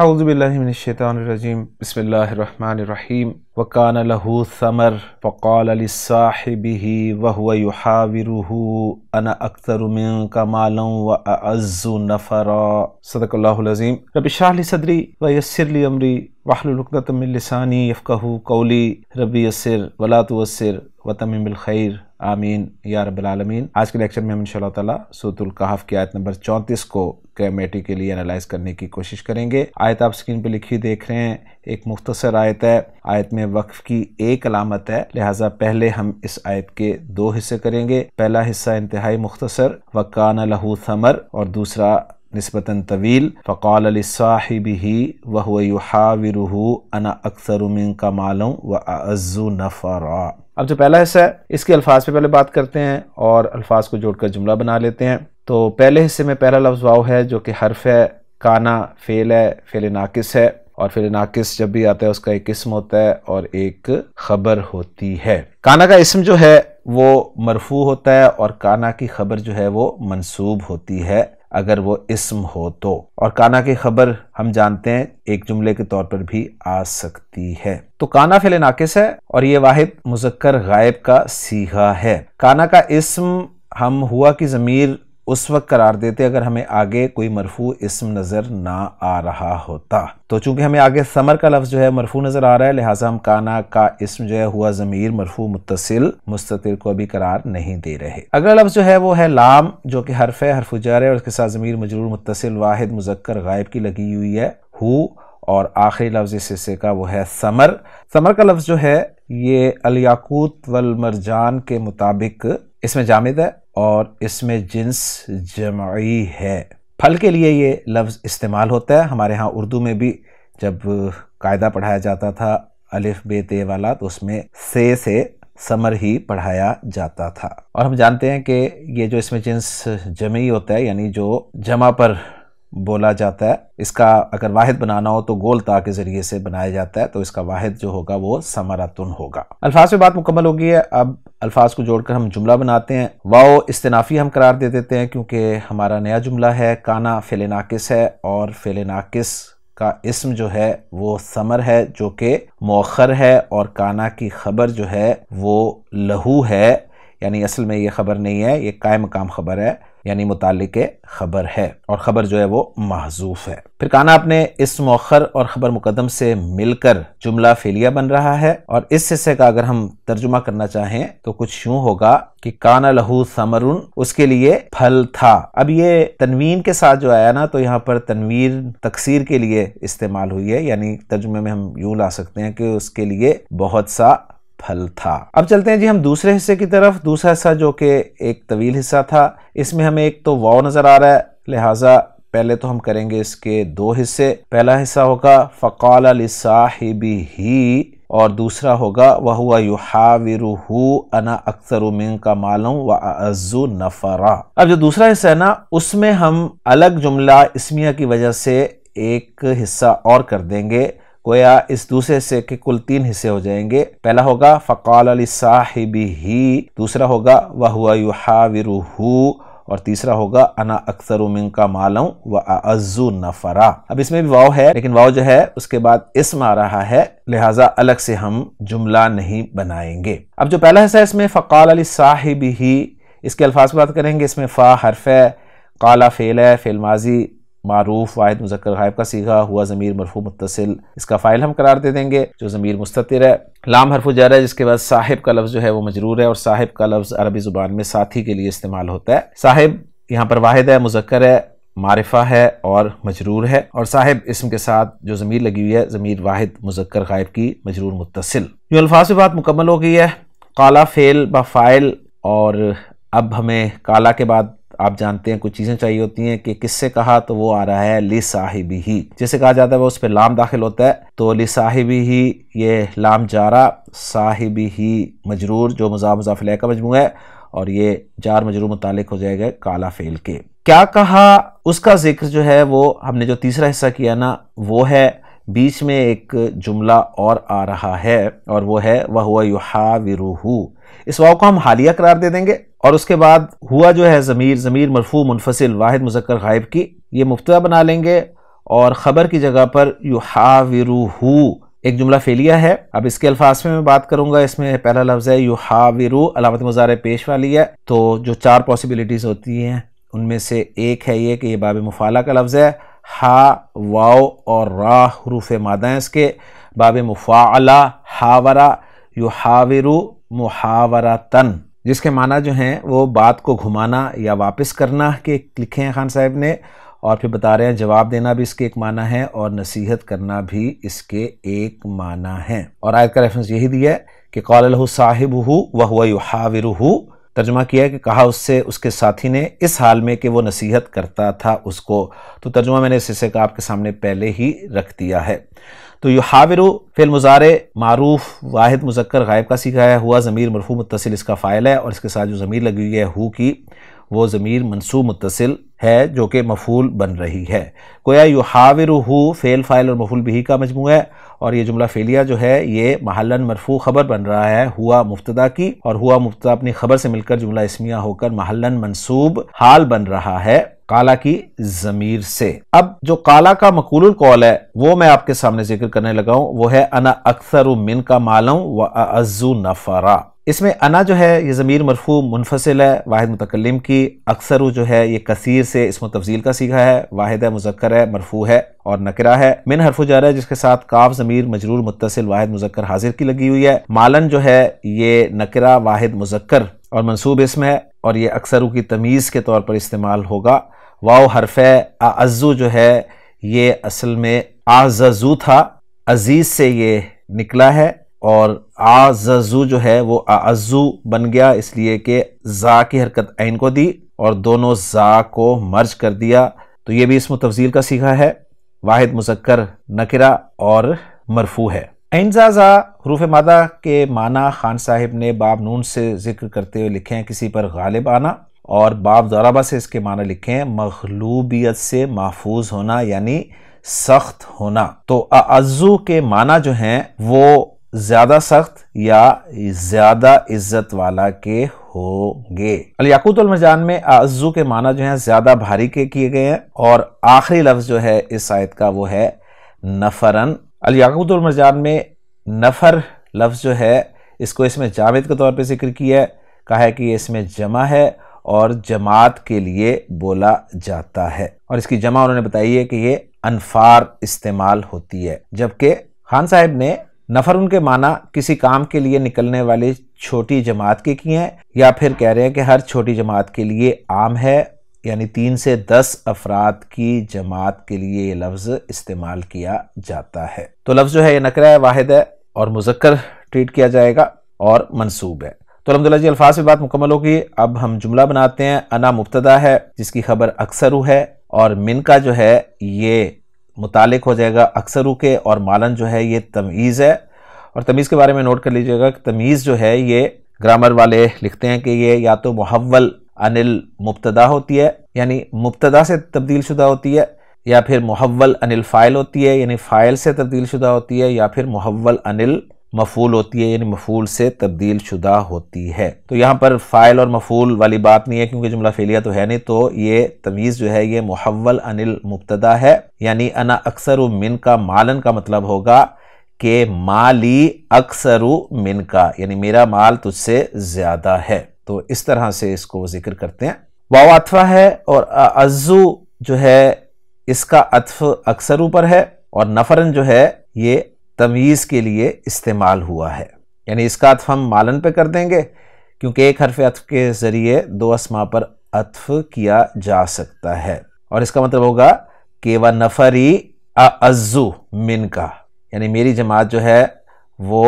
अज़बिल्लिमिनशैतरजीम बसमीम वकान लहू समर फ़क़ालसाहिबी अन व अज़ु नफ़रा सदकल्लाज़ीम रबिशाहली सदरी व यसरली अमरी कौली रबी यसर आमीन या रबालमीन आज के लेक्चर में हम इन ताला सूतुल कहफ की आयत नंबर चौंतीस को कैमेटी के लिए एनालाइज करने की कोशिश करेंगे आयत आप स्क्रीन पे लिखी देख रहे हैं एक मुख्तसर आयत है आयत में वक्फ की एक अलामत है लिहाजा पहले हम इस आयत के दो हिस्से करेंगे पहला हिस्सा इंतहाई मुख्तसर वकान लहू समर और दूसरा नस्बता तवील फ़काल साहिब ही वह अना अक्सर उमिन का मालों व अज़ु नफ़रा अब जो पहला हिस्सा है इसके अल्फाज पे पहले बात करते हैं और अल्फाज को जोड़कर जुमला बना लेते हैं तो पहले हिस्से में पहला लफ्ज़ वाव है जो कि हर्फ है काना फेल है फेल नाकिस है और फिर नाकिस जब भी आता है उसका एक किस्म होता है और एक खबर होती है काना का इसम जो है वो मरफू होता है और काना की खबर जो है वो मनसूब होती है अगर वो इसम हो तो और काना की खबर हम जानते हैं एक जुमले के तौर पर भी आ सकती है तो काना फिले नाकिस है और ये वाहिद मुजक्कर गायब का सीघा है काना का इसम हम हुआ की ज़मीर उस वक्त करार देते अगर हमें आगे कोई मरफू इसम नज़र ना आ रहा होता तो चूंकि हमें आगे समर का लफ्ज़ जो है मरफू नज़र आ रहा है लिहाजा हम काना का इसम जो है हुआ ज़मीर मरफू मुतसिल मुस्तर को अभी करार नहीं दे रहे अगला लफ्ज़ जो है वो है लाम जो कि हरफ है हरफ उजार है और उसके साथ ज़मीर मजरूर मुतसिल वाहिद मुजक्कर गायब की लगी हुई है हु और आखिरी लफ्ज़ इस हिस्से का वो है समर समर का लफ्ज़ जो है ये अलयाकूत वलमरजान के मुताबिक इसमें जामिद है और इसमें जिन्स जमाई है फल के लिए ये लफ्ज़ इस्तेमाल होता है हमारे यहाँ उर्दू में भी जब कायदा पढ़ाया जाता था अलिफ बे ते वाला तो उसमें से से समर ही पढ़ाया जाता था और हम जानते हैं कि ये जो इसमें जिन्स जमी होता है यानी जो जमा पर बोला जाता है इसका अगर वाहिद बनाना हो तो गोल ता के ज़रिए से बनाया जाता है तो इसका वाहिद जो होगा वो समरातुन होगा अल्फाज में बात मुकम्मल होगी है अब अल्फाज को जोड़कर हम जुमला बनाते हैं वाओ इस्तनाफ़ी हम करार दे देते हैं क्योंकि हमारा नया जुमला है काना नाकिस है और फेलेनाकिस का इसम जो है वो समर है जो कि मौखर है और काना की खबर जो है वो लहू है यानी असल में ये खबर नहीं है ये कायम मकाम खबर है यानी मुतल ख़बर है और ख़बर जो है वो महजूफ है फिर काना अपने इस मौखर और ख़बर मुकदम से मिलकर जुमला फेलिया बन रहा है और इस हिस्से का अगर हम तर्जुमा करना चाहें तो कुछ यूं होगा कि काना लहू समरुन उसके लिए फल था अब ये तनवीन के साथ जो आया ना तो यहाँ पर तनवीर तकसीर के लिए इस्तेमाल हुई है यानी तर्जुमे में हम यूं ला सकते हैं कि उसके लिए बहुत सा फल था अब चलते हैं जी हम दूसरे हिस्से की तरफ दूसरा हिस्सा जो कि एक तवील हिस्सा था इसमें हमें एक तो वाव नजर आ रहा है लिहाजा पहले तो हम करेंगे इसके दो हिस्से पहला हिस्सा होगा फ़काल साहिबी ही और दूसरा होगा वह हुआ युहाविरुहू अना अक्सर मिन का मालूम व अज्जु नफरा अब जो दूसरा हिस्सा है ना उसमें हम अलग जुमला इसमिया की वजह से एक हिस्सा और कर देंगे गोया इस दूसरे हिस्से के कुल तीन हिस्से हो जाएंगे पहला होगा फ़काल अली साहिबी ही दूसरा होगा वह हुआ और तीसरा होगा अना अक्सर उमिन का मालूम व अज्जू नफरा अब इसमें भी वाव है लेकिन वाव जो है उसके बाद इसम आ रहा है लिहाजा अलग से हम जुमला नहीं बनाएंगे अब जो पहला हिस्सा है इसमें फ़काल अली साहिब ही इसके अल्फाज बात करेंगे इसमें फ़ा हरफ काला फेल है फेलमाजी मारूफ वाहिद मुजक्र गायब का सीखा हुआ ज़मीर मरफू मुतसिल इसका फ़ाइल हम करार दे देंगे जो ज़मीर मुस्तर है लाम हरफू जर है जिसके बाद साहिब का लफ्ज़ जो है वो मजरूर है और साहिब का लफ्ज़ अरबी ज़ुबान में साथी के लिए इस्तेमाल होता है साहिब यहाँ पर वाहिद है मुजक्र है मारिफा है और मजरूर है और साहिब इसम के साथ जो ज़मीर लगी हुई है ज़मीर वाहिद मुजक्र गायब की मजरूर मुतसिल यूँ अल्फाज की बात मुकम्मल हो गई है काला फ़ेल बा फ़ाइल और अब हमें काला के बाद आप जानते हैं कुछ चीज़ें चाहिए होती हैं कि किससे कहा तो वो आ रहा है ली साहिबी ही जिसे कहा जाता है वो उस पर लाम दाखिल होता है तो ली साहिबी ही ये लाम जारा साहिबी ही मजरूर जो मजा मजाफिल का मजमू है और ये जार मजरूर मुतल हो जाएगा काला फेल के क्या कहा उसका जिक्र जो है वो हमने जो तीसरा हिस्सा किया ना वो है बीच में एक जुमला और आ रहा है और वो है वह हुआ युहा विरूहू इस वाव को हम हालिया करार दे देंगे और उसके बाद हुआ जो है ज़मीर ज़मीर मरफू मुनफसिल वाहिद मुजक्कर गायब की ये मुफ्ता बना लेंगे और ख़बर की जगह पर यू हाविरू एक जुमला फेलिया है अब इसके अल्फाज में मैं बात करूंगा इसमें पहला लफ्ज़ है यू हाविरू अलामत मज़ार पेश वाली है तो जो चार पॉसिबिलिटीज़ होती हैं उनमें से एक है ये कि ये बाब मुफाला का लफ्ज़ है हा वाओ और राह रूफ मादा हैं इसके बाब मुफाला हावरा यू हाविरू मुहावरा तन जिसके माना जो हैं वो बात को घुमाना या वापस करना के लिखे हैं खान साहब ने और फिर बता रहे हैं जवाब देना भी इसके एक माना है और नसीहत करना भी इसके एक माना है और आयत का रेफरेंस यही दिया है कि कौल साहिब हु वह युहाविर तर्जमा किया है कि कहा उससे उसके साथी ने इस हाल में कि वो नसीहत करता था उसको तो तर्जुमा मैंने इस हिस्से का आपके सामने पहले ही रख दिया है तो यू हाविरु फिल मुजारे मारूफ वाहिद मुजक्कर गायब का सीखा है हुआ ज़मीर मरफू मुतसिल इसका फ़ायल है और इसके साथ जो ज़मीर लगी हुई है हु की वो ज़मीर मनसूब मुतसिल है जो कि मफूल बन रही है कोया यू हाविर हु फ़ेल फ़ाइल और मफूल भी का मजमू है और ये जुमला फेलिया जो है ये महलन मरफू खबर बन रहा है हुआ मुफ्तदा की और हुआ मुफ्तदा अपनी खबर से मिलकर जुमला इसमिया होकर महलन मनसूब हाल बन रहा है काला की जमीर से अब जो काला का मकूल कौल है वो मैं आपके सामने जिक्र करने लगा हूं वो है अना अक्सर मिन का मालम व अजू नफरा इसमें अना जो है ये ज़मीर मरफू मुनफसल है वाहिद मुतकलम की अक्सर जो है ये कसीर से इसमें तफजील का सीखा है वाहिद है मुजक्र है मरफू है और नकरा है मिन हरफो जा रहा है जिसके साथ काफ जमीर मजरूर मुतसिल वाहिद मुजक्र हाजिर की लगी हुई है मालन जो है ये नकरा वाहिद मुजक्र और मनसूब इसम है और ये अक्सर की तमीज़ के तौर पर इस्तेमाल होगा वाओ हरफ आज़ू जो है ये असल में आजू था अजीज़ से ये निकला है और आजू जो है वो आजू बन गया इसलिए कि जा की हरकत ऐन को दी और दोनों जा को मर्ज कर दिया तो ये भी इसमें तफजील का सीखा है वाहिद मुजक्कर नकरा और मरफू है ऐनजाजा हरूफ मादा के माना खान साहिब ने बाब नून से जिक्र करते हुए लिखे हैं किसी पर गालिब आना और बाब दौराबा से इसके माना लिखे हैं मखलूबियत से महफूज होना यानी सख्त होना तो अज्जू के माना जो हैं वो ज्यादा सख्त या ज्यादा इज्जत वाला के होंगे अलयाकूतुल मजान में आजू के माना जो है ज्यादा भारी के किए गए हैं और आखिरी लफ्ज जो है इस आयत का वो है नफरन अलयाकूतुल मजान में नफर लफ्ज जो है इसको इसमें जावेद के तौर पर जिक्र किया है कहा है कि इसमें जमा है और जमात के लिए बोला जाता है और इसकी जमा उन्होंने बताई है कि ये अनफार इस्तेमाल होती है जबकि खान साहब ने नफर उनके माना किसी काम के लिए निकलने वाली छोटी जमात के की हैं या फिर कह रहे हैं कि हर छोटी जमात के लिए आम है यानी तीन से दस अफराद की जमात के लिए ये लफ्ज़ इस्तेमाल किया जाता है तो लफ्ज़ जो है ये नकरा है वाहिद है और मुजक्कर ट्रीट किया जाएगा और मनसूब है तो अलहमदिल्ला जी अल्फाज की बात मुकम्मल होगी अब हम जुमला बनाते हैं अना मुबतदा है जिसकी खबर अक्सर है और मिन का जो है ये मुतालिक हो जाएगा अक्सरू के और मालन जो है ये तमीज़ है और तमीज़ के बारे में नोट कर लीजिएगा कि तमीज़ जो है ये ग्रामर वाले लिखते हैं कि ये या तो महवल अनिल मुबतदा होती है यानी मुबतदा से तब्दील शुदा होती है या फिर महवल अनिल फ़ाइल होती है यानी फ़ाइल से तब्दील शुदा होती है या फिर महवल अनिल मफूल होती है यानी मफूल से तब्दील शुदा होती है तो यहाँ पर फ़ाइल और मफूल वाली बात नहीं है क्योंकि जुमला फेलिया तो है नहीं तो ये तमीज़ जो है ये मुहवल अनिल मुबतदा है यानी अना अक्सर मिन का मालन का मतलब होगा कि माली अक्सर मिन का यानी मेरा माल तुझसे ज़्यादा है तो इस तरह से इसको जिक्र करते हैं वावातफा है और अज्जू जो है इसका अतफ अक्सर ऊपर है और नफरन जो है ये तमीज़ के लिए इस्तेमाल हुआ है यानी इसका अतफ हम मालन पे कर देंगे क्योंकि एक हरफ अतफ के ज़रिए दो असमा पर अतफ किया जा सकता है और इसका मतलब होगा कि व नफरी अज़ु मिन का यानी मेरी जमात जो है वो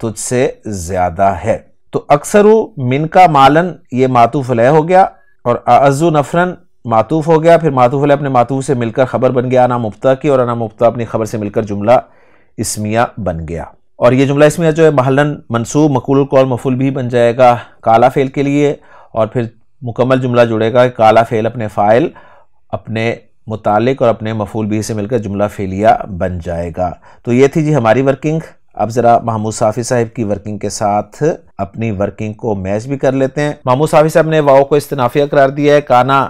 तुझसे ज़्यादा है तो अक्सर मिन का मालन ये मातूफ लय हो गया और अज़ु नफरन मातूफ हो गया फिर मातूफ अपने मातूफ से मिलकर खबर बन गया अना मुफ्ता की और अना मुफ्ता अपनी खबर से मिलकर जुमला इसमिया बन गया और ये जुमला इसमिया जो है महलन मनसूब मकुल कौल मफुल भी बन जाएगा काला फेल के लिए और फिर मुकम्मल जुमला जुड़ेगा काला फेल अपने फ़ाइल अपने मुतालिक और अपने मफूल भी से मिलकर जुमला फेलिया बन जाएगा तो ये थी जी हमारी वर्किंग अब ज़रा महमूद साफ़ी साहब की वर्किंग के साथ अपनी वर्किंग को मैच भी कर लेते हैं महमूद साफ़ी साहब ने वाओ को इस्तनाफिया करार दिया है काना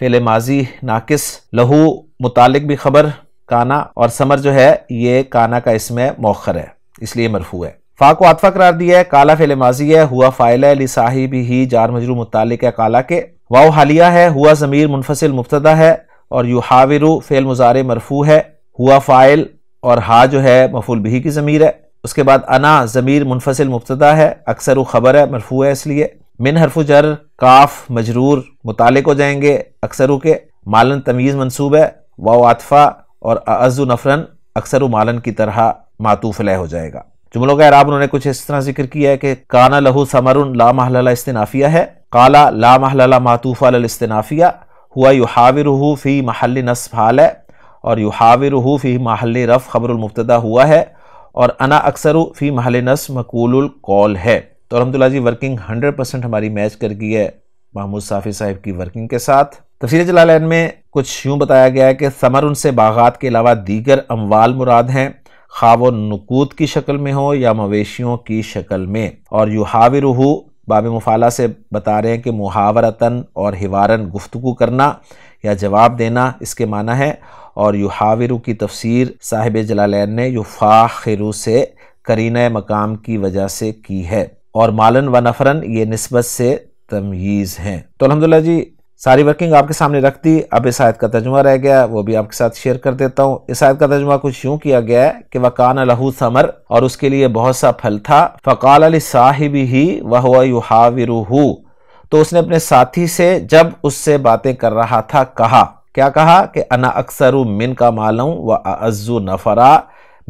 फेले माजी नाकिस लहू मुतालिक भी खबर काना और समर जो है ये काना का इसमें मौखर है इसलिए मरफू है फा को आतफा करार दिया है काला फेले माजी है हुआ फाइल है साहि भी ही जार मजरू मुतल है काला के वाओ हालिया है हुआ ज़मीर मुनफसिल मुफ्तदा है और यू हाविरु फेल मुजार मरफू है हुआ फाइल और हा जो है मफुल बिही की ज़मीर है उसके बाद अना ज़मीर मुनफसिल मुफ्तदा है अक्सर ख़बर है मरफू है इसलिए मिन हरफ जर काफ मजरूर मुतालिक हो जाएंगे अक्सर के मालन तमीज़ मनसूब है वाओ आतफा और अज़ु नफरन अक्सर मालन की तरह मातूफ लह हो जाएगा जुमलों का अराब उन्होंने कुछ इस तरह जिक्र किया है कि काना लहू समरुन ला महला इस्तनाफिया है काला ला महला मातूफ इस्तनाफ़िया हुआ युहाविरहू फ़ी महल नसफ हाल है और युहाविरहू फ़ी महल रफ़ ख़बरमबतदा हुआ है और अना अक्सर फ़ी महल नस मकूल कौल है तो अलहमदिल्ला जी वर्किंग हंड्रेड परसेंट हमारी मैच कर गई है महमूद साफ़ी साहिब की वर्किंग के साथ तफसर तो जलालैन में कुछ यूँ बताया गया है कि समर उनसे बागात के अलावा दीगर अमवाल मुराद हैं खा व की शक्ल में हो या मवेशियों की शक्ल में और युहाविर बाब मफाला से बता रहे हैं कि मुहावरतन और हिवारन गुफ्तु करना या जवाब देना इसके माना है और युहाविर की तफसीर साहिब जलालैन ने युफाखिरु से करीन मकाम की वजह से की है और मालन व नफरन ये नस्बत से तमीज़ हैं तो अलहमदिल्ला जी सारी वर्किंग आपके सामने रख दी अब इस आयत का तर्जुमा रह गया वो भी आपके साथ शेयर कर देता हूँ इस आयत का तर्जुमा कुछ यूँ किया गया है कि कान लहू समर और उसके लिए बहुत सा फल था फ़काल अली साहिब ही वह युहाविरूहू तो उसने अपने साथी से जब उससे बातें कर रहा था कहा क्या कहा कि अना अक्सर मिन का मालूम व अज्जु नफरा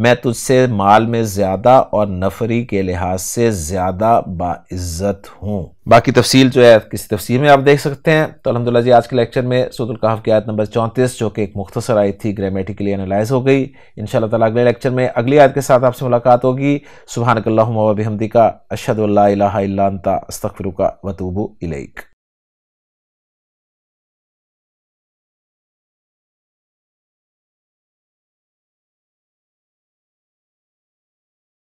मैं तुझसे माल में ज़्यादा और नफरी के लिहाज से ज़्यादा बाज़्ज़त हूँ बाकी तफसील जो है किसी तफसील में आप देख सकते हैं तो अलहमदिल्ला जी आज के लेक्चर में सूतुल्काफ की आयत नंबर चौंतीस जो कि एक मुख्तसर आयत थी ग्रामेटिकली एनालाइज हो गई इन तला अगले लेक्चर में अगली आयत के साथ आपसे मुलाकात होगी सुबहानकल्ला हमदी का अशद अल्ला का वतूबू इलेक